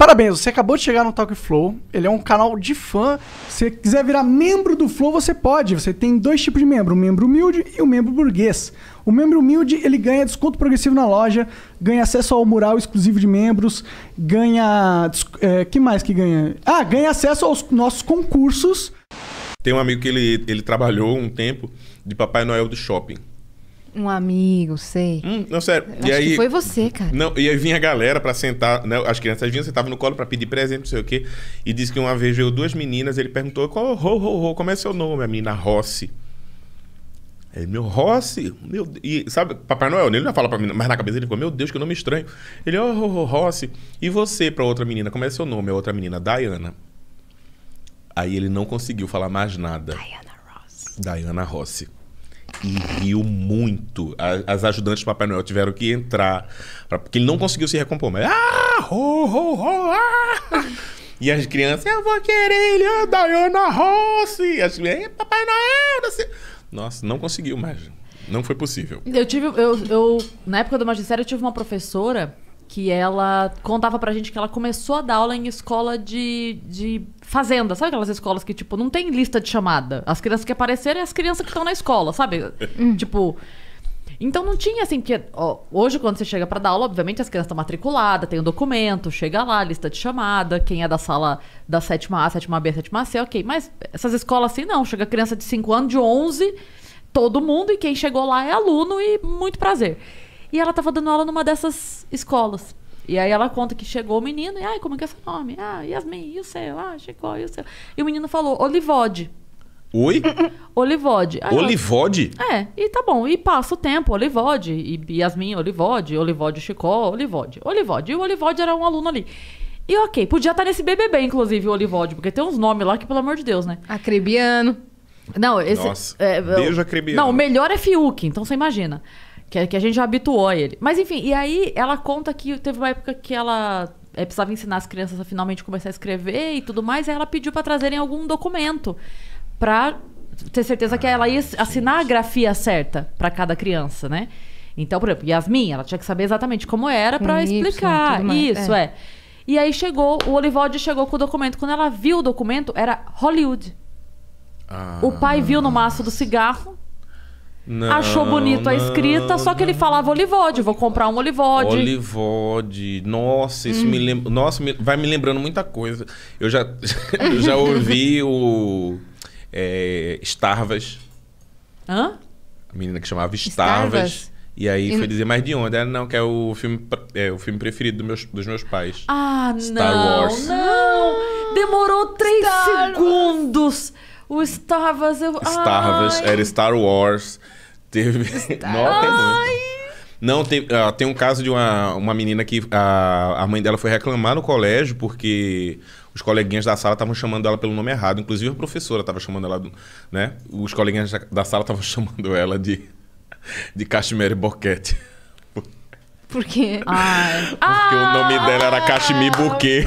Parabéns, você acabou de chegar no Talk Flow. Ele é um canal de fã. Se você quiser virar membro do Flow, você pode. Você tem dois tipos de membro, um membro humilde e um membro burguês. O membro humilde, ele ganha desconto progressivo na loja, ganha acesso ao mural exclusivo de membros, ganha... É, que mais que ganha? Ah, ganha acesso aos nossos concursos. Tem um amigo que ele, ele trabalhou um tempo de Papai Noel do shopping. Um amigo, sei. Hum, não, sério. E aí, foi você, cara. Não, e aí vinha a galera pra sentar, né? As crianças vinham, sentavam no colo pra pedir presente, não sei o quê. E disse que uma vez veio duas meninas, ele perguntou: qual, ho, ho, ho, como é seu nome? A menina Rossi. Ele, meu Rossi, meu E sabe, Papai Noel, ele não fala pra mim, mas na cabeça ele ficou, meu Deus, que nome estranho. Ele, ô, oh, Rossi. E você, pra outra menina, como é seu nome? A outra menina, Diana. Aí ele não conseguiu falar mais nada. Diana Rossi. Diana Rossi e riu muito. as ajudantes do Papai Noel tiveram que entrar, pra, porque ele não conseguiu se recompor. Mas, ah, ho, ho, ho, ah. E as crianças, eu vou querer ele, a Diana Rossi. as crianças, Papai Noel, não sei. Nossa, não conseguiu mais. Não foi possível. Eu tive, eu, eu, na época do magistério, eu tive uma professora que ela contava pra gente que ela começou a dar aula em escola de, de fazenda. Sabe aquelas escolas que, tipo, não tem lista de chamada? As crianças que apareceram são as crianças que estão na escola, sabe? Hum. tipo... Então não tinha assim, porque ó, hoje quando você chega para dar aula, obviamente as crianças estão matriculadas, tem o um documento, chega lá, lista de chamada, quem é da sala da sétima A, sétima B, sétima C, ok. Mas essas escolas assim não, chega criança de 5 anos, de 11, todo mundo, e quem chegou lá é aluno e muito prazer. E ela tava dando aula numa dessas escolas. E aí ela conta que chegou o menino, e ai, como é que é seu nome? Ah, Yasmin, e o seu? Ah, chegou, e o seu? E o menino falou, Olivode. Oi? Olivode. Aí Olivode? Ela, é, e tá bom. E passa o tempo, Olivode, e Yasmin, Olivode, Olivode Chicó, Olivode. Olivode. E o Olivode era um aluno ali. E ok, podia estar tá nesse BBB, inclusive, o Olivode, porque tem uns nomes lá que, pelo amor de Deus, né? Acrebiano. Não, esse. Nossa, é, beijo acrebiano. Não, o melhor é Fiuk, então você imagina. Que, é, que a gente já habituou ele. Mas enfim, e aí ela conta que teve uma época que ela é, precisava ensinar as crianças a finalmente começar a escrever e tudo mais, e ela pediu para trazerem algum documento para ter certeza ah, que ela ia ah, assinar a grafia certa para cada criança, né? Então, por exemplo, Yasmin, ela tinha que saber exatamente como era para explicar. Isso, é. é. E aí chegou, o Olivaldi chegou com o documento. Quando ela viu o documento, era Hollywood. Ah. O pai viu no maço do cigarro não, Achou bonito não, a escrita, só que ele falava Olivode, vou comprar um Olivode. Olivode, nossa, isso hum. me lembra. Nossa, me... vai me lembrando muita coisa. Eu já, eu já ouvi o é, Starvas. Hã? A menina que chamava Starvas. Starvas. E aí e... foi dizer, mas de onde? Ela, não, que é o filme, é, o filme preferido dos meus, dos meus pais. Ah, Star não, Wars. não! Demorou três Star... segundos! O Star Wars, eu... Star Wars, era Star Wars. Teve... Star... Nossa, tem Não, tem, uh, tem um caso de uma, uma menina que a, a mãe dela foi reclamar no colégio porque os coleguinhas da sala estavam chamando ela pelo nome errado. Inclusive a professora estava chamando ela, né? Os coleguinhas da sala estavam chamando ela de, de Cachemire Boquete. Por quê? Porque ah. o nome dela era Cachemire Boquet.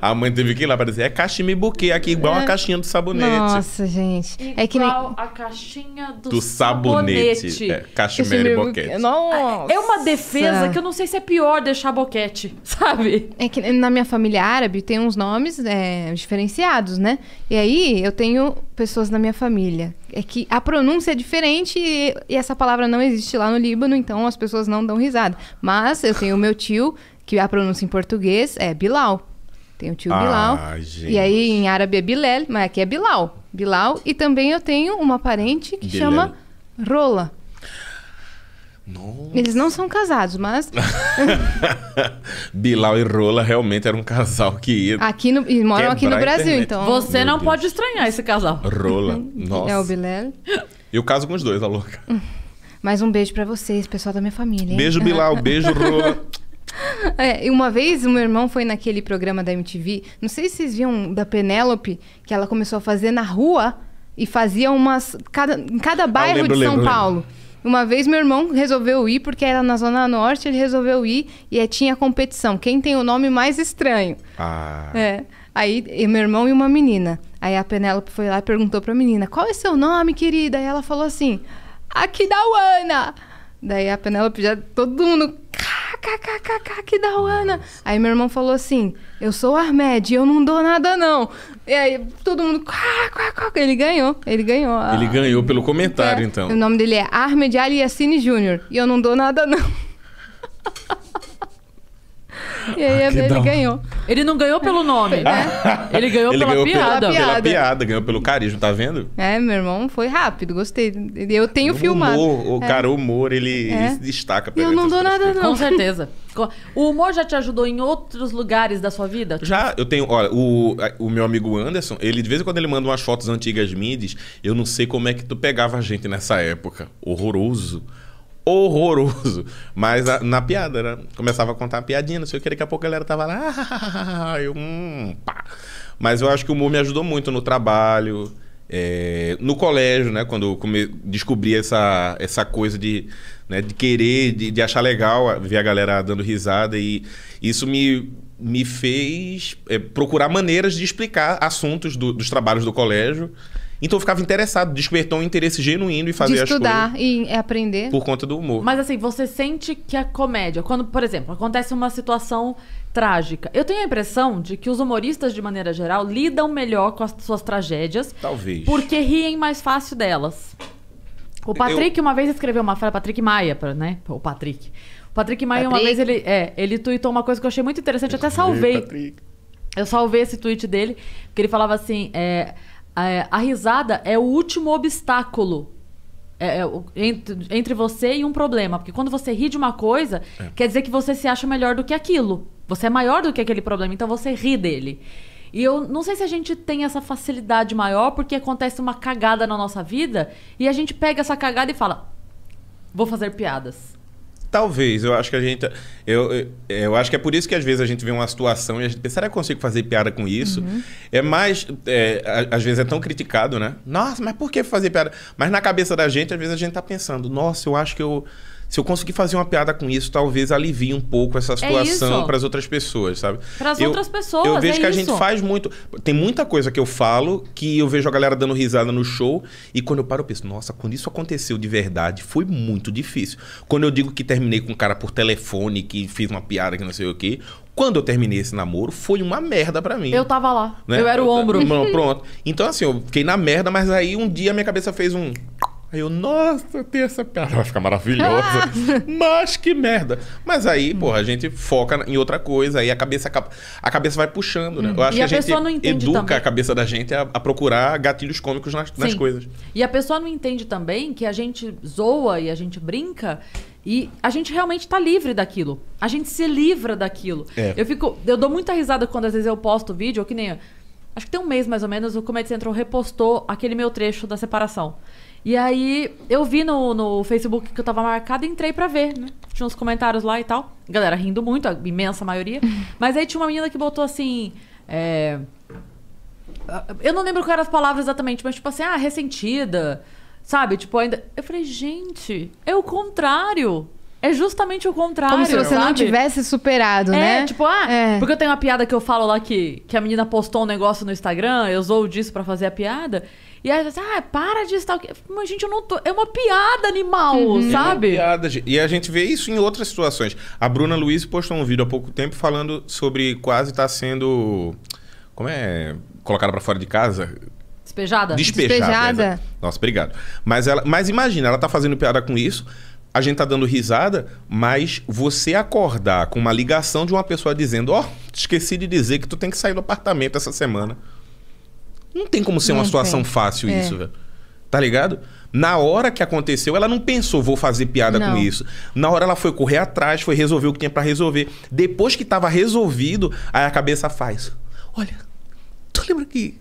A mãe teve que ir lá para dizer, é cachimbo e buquê aqui, igual é. a caixinha do sabonete. Nossa, gente. Igual é que nem... a caixinha do, do sabonete. sabonete. É, e boquete. É nossa. É uma defesa que eu não sei se é pior deixar boquete, sabe? É que na minha família árabe tem uns nomes é, diferenciados, né? E aí eu tenho pessoas na minha família. É que a pronúncia é diferente e, e essa palavra não existe lá no Líbano, então as pessoas não dão risada. Mas eu tenho o meu tio, que a pronúncia em português é Bilal tem o tio ah, Bilal. Gente. E aí em árabe é Bilal, mas aqui é Bilal. Bilal. E também eu tenho uma parente que Bilal. chama Rola. Nossa. Eles não são casados, mas. Bilal e Rola realmente era um casal que ia. Aqui no, e moram aqui no Brasil, então. Você Meu não Deus. pode estranhar esse casal. Rola. Nossa. É o Bilal. Eu caso com os dois, a tá louca. Mais um beijo para vocês, pessoal da minha família. Hein? Beijo, Bilal. Beijo, Rola. É, uma vez o meu irmão foi naquele programa da MTV, não sei se vocês viam da Penélope, que ela começou a fazer na rua e fazia umas. Cada, em cada ah, bairro ah, lembro, de São lembro, Paulo. Lembro. Uma vez meu irmão resolveu ir, porque era na Zona Norte, ele resolveu ir e eh, tinha competição. Quem tem o nome mais estranho? Ah. É. Aí, meu irmão e uma menina. Aí a Penélope foi lá e perguntou pra menina: qual é seu nome, querida? E ela falou assim: Aquidauana. Daí a Penélope já. Todo mundo kkkk, que da Ana. Aí meu irmão falou assim: Eu sou o Armed, eu não dou nada não. E aí todo mundo, quá, quá, ele ganhou, ele ganhou. A... Ele ganhou pelo comentário, é, então. O nome dele é Armed Aliacine Júnior. E eu não dou nada não. E aí ah, ele ganhou. Ele não ganhou pelo nome, né? Ele ganhou ele pela ganhou piada. Pela, pela piada, ganhou pelo carisma, tá vendo? É, meu irmão foi rápido, gostei. Eu tenho o filmado. Humor, o é. cara, o humor, ele, é. ele se destaca. Eu não dou nada, não. Com certeza. O humor já te ajudou em outros lugares da sua vida? Já, eu tenho. Olha, o, o meu amigo Anderson, ele de vez em quando ele manda umas fotos antigas minhas, eu não sei como é que tu pegava a gente nessa época. Horroroso horroroso. Mas na, na, piada, né? Começava a contar uma piadinha, não sei o que, daqui a pouco a galera tava lá. Ah, eu, hum, pá. Mas eu acho que o humor me ajudou muito no trabalho, é, no colégio, né? Quando come, descobri essa, essa coisa de, né, de querer, de, de achar legal ver a galera dando risada. E isso me, me fez é, procurar maneiras de explicar assuntos do, dos trabalhos do colégio então eu ficava interessado, despertou um interesse genuíno em fazer de estudar as coisas. e aprender. Por conta do humor. Mas assim, você sente que a comédia, quando, por exemplo, acontece uma situação trágica. Eu tenho a impressão de que os humoristas, de maneira geral, lidam melhor com as suas tragédias. Talvez. Porque riem mais fácil delas. O Patrick eu... uma vez escreveu uma frase, Patrick Maia, né? O Patrick. O Patrick Maia Patrick. uma vez ele, é, ele tweetou uma coisa que eu achei muito interessante, eu até salvei. Patrick. Eu salvei esse tweet dele, porque ele falava assim, é, é, a risada é o último obstáculo é, é entre, entre, você e um problema. Porque quando você ri de uma coisa, é. quer dizer que você se acha melhor do que aquilo. Você é maior do que aquele problema, então você ri dele. E eu não sei se a gente tem essa facilidade maior, porque acontece uma cagada na nossa vida e a gente pega essa cagada e fala: vou fazer piadas. Talvez, eu acho que a gente. Eu, eu, acho que é por isso que às vezes a gente vê uma situação e a gente pensa, será que eu consigo fazer piada com isso? Uhum. É mais. É, às vezes é tão criticado, né? Nossa, mas por que fazer piada? Mas na cabeça da gente, às vezes a gente tá pensando, nossa, eu acho que eu se eu conseguir fazer uma piada com isso, talvez alivie um pouco essa é situação é para as outras pessoas, sabe? Para as outras pessoas. Eu vejo é que isso. a gente faz muito. Tem muita coisa que eu falo que eu vejo a galera dando risada no show e quando eu paro eu penso, nossa, quando isso aconteceu de verdade, foi muito difícil. Quando eu digo que terminei com um cara por telefone, que fiz uma piada que não sei o quê, quando eu terminei esse namoro, foi uma merda para mim. Eu tava lá. Né? Eu era o ombro. Pronto. Então, assim, eu fiquei na merda, mas aí um dia minha cabeça fez um. Aí eu, nossa, tem essa piada, vai ficar maravilhosa. Ah. Mas que merda. Mas aí, hum. porra, a gente foca em outra coisa, aí a cabeça, a cabeça vai puxando, né? Hum. Eu acho e que a, a gente não educa também. a cabeça da gente a, a procurar gatilhos cômicos nas, nas, coisas. E a pessoa não entende também que a gente zoa e a gente brinca e a gente realmente está livre daquilo. A gente se livra daquilo. É. Eu fico, eu dou muita risada quando às vezes eu posto vídeo, ou que nem acho que tem um mês mais ou menos, o Comedy Central repostou aquele meu trecho da separação. E aí eu vi no, no Facebook que eu tava marcada e entrei pra ver, né? Tinha uns comentários lá e tal. Galera rindo muito, a imensa maioria. Mas aí tinha uma menina que botou assim. É... Eu não lembro quais eram as palavras exatamente, mas tipo assim, ah, ressentida. Sabe? Tipo, ainda. Eu falei, gente, é o contrário. É justamente o contrário. Como se você sabe? não tivesse superado, é, né? Tipo, ah, é. porque eu tenho uma piada que eu falo lá que, que a menina postou um negócio no Instagram, eu usou disso para fazer a piada. E aí, assim, ah, para de estar. Mas, gente, eu não tô. É uma piada animal, uhum. sabe? É uma piada. E a gente vê isso em outras situações. A Bruna Luiz postou um vídeo há pouco tempo falando sobre quase estar tá sendo. Como é? Colocada para fora de casa? Despejada? Despejada. Despejada. Nossa, obrigado. Mas, ela, mas imagina, ela tá fazendo piada com isso, a gente tá dando risada, mas você acordar com uma ligação de uma pessoa dizendo: Ó, oh, esqueci de dizer que tu tem que sair do apartamento essa semana. Não tem como ser uma situação tem. fácil é. isso, velho. Tá ligado? Na hora que aconteceu, ela não pensou, vou fazer piada não. com isso. Na hora ela foi correr atrás, foi resolver o que tinha para resolver. Depois que tava resolvido, aí a cabeça faz. Olha, tu lembra que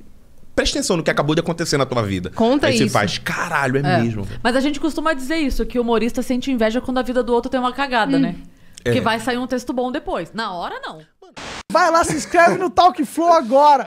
presta atenção no que acabou de acontecer na tua vida. Conta Aí isso. Aí você faz, caralho, é, é. mesmo. Véio. Mas a gente costuma dizer isso, que o humorista sente inveja quando a vida do outro tem uma cagada, hum. né? É. Que vai sair um texto bom depois. Na hora, não. Vai lá, se inscreve no Talk Flow agora.